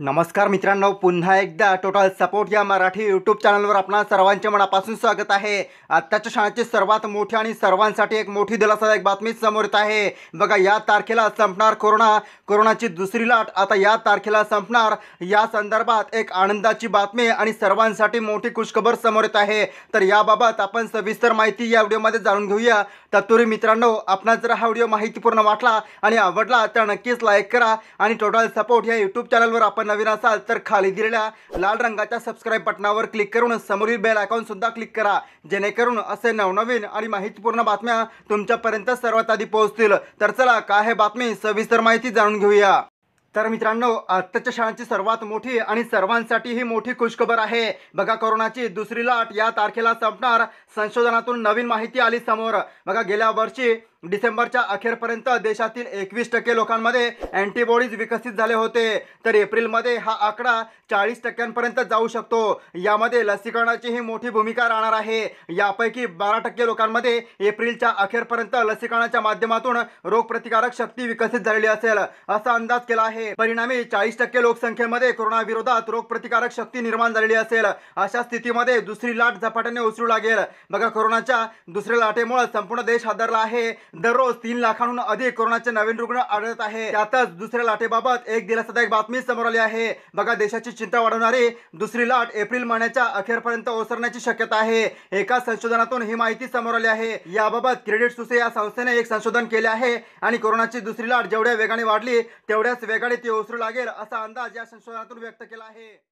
नमस्कार मित्रांनो पुन्हा एकदा टोटल सपोर्ट या मराठी यूट्यूब चॅनलवर आपणा सर्वांचे मनापासून स्वागत आहे आत्ताच्या शाळेची सर्वात मोठे आणि सर्वांसाठी एक मोठी दिलासादायक बातमी समोर येत आहे बघा या तारखेला संपणार कोरोना कोरोनाची दुसरी लाट आता या तारखेला संपणार या संदर्भात एक आनंदाची बातमी आणि सर्वांसाठी मोठी खुशखबर समोर येत आहे तर याबाबत आपण सविस्तर माहिती या व्हिडिओमध्ये जाणून घेऊया तत्पूर्वी मित्रांनो आपणा जर हा व्हिडिओ माहितीपूर्ण वाटला आणि आवडला तर नक्कीच लाईक करा आणि टोटल सपोर्ट या यूट्यूब चॅनलवर आपण नवीन असाल तर खाली दिलेल्या लाल रंगाच्या सबस्क्राईब बटनावर क्लिक करून समोरील बेल सुद्धा क्लिक करा जेणेकरून असे नवनवीन आणि माहितीपूर्ण बातम्या तुमच्यापर्यंत सर्वात आधी पोहोचतील तर चला काय हे बातमी सविस्तर माहिती जाणून घेऊया तर मित्रांनो आत्ताच्या शाळांची सर्वात मोठी आणि सर्वांसाठी ही मोठी खुशखबर आहे बघा कोरोनाची दुसरी लाट या तारखेला संपणार संशोधनातून नवीन माहिती आली समोर बघा गेल्या वर्षी डिसेंबरच्या अखेरपर्यंत देशातील एकवीस टक्के लोकांमध्ये अँटीबॉडीज विकसित झाले होते तर एप्रिलमध्ये हा आकडा चाळीस टक्क्यांपर्यंत जाऊ शकतो यामध्ये लसीकरणाचीही मोठी भूमिका राहणार आहे यापैकी बारा टक्के लोकांमध्ये एप्रिलच्या अखेरपर्यंत लसीकरणाच्या माध्यमातून रोगप्रतिकारक शक्ती विकसित झालेली असेल असा अंदाज केला आहे परिणामी चाळीस टक्के लोकसंख्येमध्ये कोरोनाविरोधात रोगप्रतिकारक शक्ती निर्माण झालेली असेल अशा स्थितीमध्ये दुसरी लाट झपाट्याने उचलू लागेल बघा कोरोनाच्या दुसऱ्या लाटेमुळे संपूर्ण देश हादरला आहे दररोज तीन लाखांहून अधिक कोरोनाचे नवीन रुग्ण आढळत आहे त्यातच दुसऱ्या लाटेबाबत एक दिलासादायक बातमी समोर आली आहे बघा देशाची चिंता वाढवणारी दुसरी लाट एप्रिल महिन्याच्या अखेरपर्यंत ओसरण्याची शक्यता आहे एका संशोधनातून ही माहिती समोर आली आहे याबाबत क्रेडिट सुसे या संस्थेने एक संशोधन केले आहे आणि कोरोनाची दुसरी लाट जेवढ्या वेगाने वाढली तेवढ्याच वेगाने ती ओसरू लागेल असा अंदाज या संशोधनातून व्यक्त केला आहे